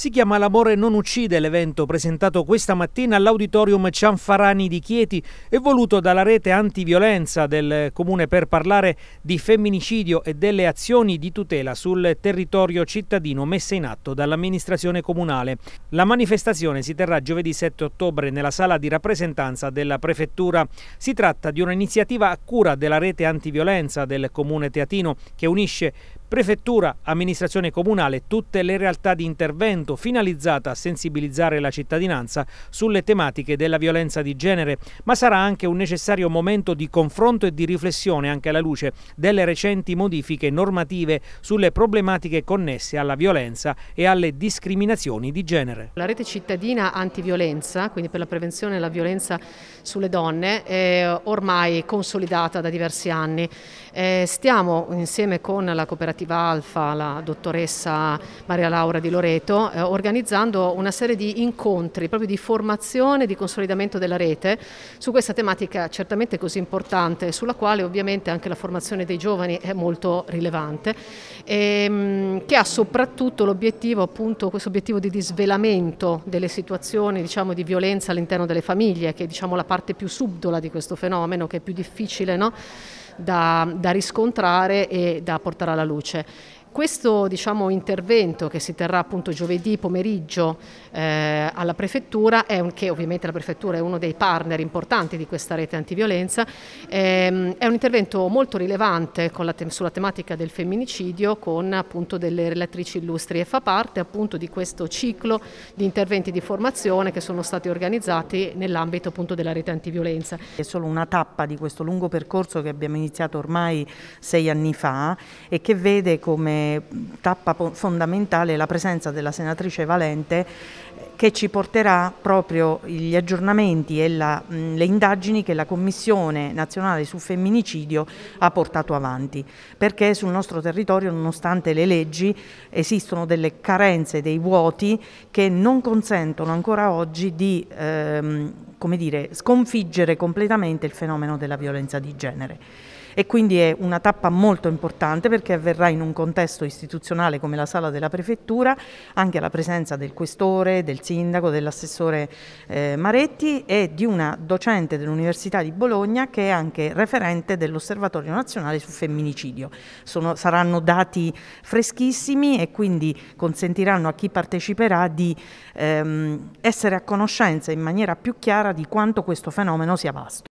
Si chiama L'amore non uccide l'evento presentato questa mattina all'auditorium Cianfarani di Chieti e voluto dalla rete antiviolenza del comune per parlare di femminicidio e delle azioni di tutela sul territorio cittadino messe in atto dall'amministrazione comunale. La manifestazione si terrà giovedì 7 ottobre nella sala di rappresentanza della prefettura. Si tratta di un'iniziativa a cura della rete antiviolenza del comune teatino che unisce Prefettura, amministrazione comunale, tutte le realtà di intervento finalizzata a sensibilizzare la cittadinanza sulle tematiche della violenza di genere, ma sarà anche un necessario momento di confronto e di riflessione anche alla luce delle recenti modifiche normative sulle problematiche connesse alla violenza e alle discriminazioni di genere. La rete cittadina antiviolenza, quindi per la prevenzione della violenza sulle donne, è ormai consolidata da diversi anni. Eh, stiamo insieme con la cooperativa cooperativa Alfa, la dottoressa Maria Laura Di Loreto, eh, organizzando una serie di incontri proprio di formazione, di consolidamento della rete su questa tematica certamente così importante, sulla quale ovviamente anche la formazione dei giovani è molto rilevante, ehm, che ha soprattutto l'obiettivo, appunto, questo obiettivo di disvelamento delle situazioni diciamo, di violenza all'interno delle famiglie, che è diciamo, la parte più subdola di questo fenomeno, che è più difficile. No? da, da riscontrare e da portare alla luce. Questo diciamo, intervento che si terrà appunto giovedì pomeriggio eh, alla Prefettura, un, che ovviamente la Prefettura è uno dei partner importanti di questa rete antiviolenza, ehm, è un intervento molto rilevante te sulla tematica del femminicidio con appunto delle relatrici illustri e fa parte appunto di questo ciclo di interventi di formazione che sono stati organizzati nell'ambito appunto della rete antiviolenza. È solo una tappa di questo lungo percorso che abbiamo iniziato ormai sei anni fa e che vede come tappa fondamentale la presenza della senatrice Valente che ci porterà proprio gli aggiornamenti e la, le indagini che la Commissione nazionale sul femminicidio ha portato avanti, perché sul nostro territorio, nonostante le leggi, esistono delle carenze, dei vuoti che non consentono ancora oggi di ehm, come dire, sconfiggere completamente il fenomeno della violenza di genere. E quindi è una tappa molto importante perché avverrà in un contesto istituzionale come la sala della prefettura, anche alla presenza del questore, del sindaco, dell'assessore eh, Maretti e di una docente dell'Università di Bologna che è anche referente dell'Osservatorio nazionale sul femminicidio. Sono, saranno dati freschissimi e quindi consentiranno a chi parteciperà di ehm, essere a conoscenza in maniera più chiara di quanto questo fenomeno sia vasto.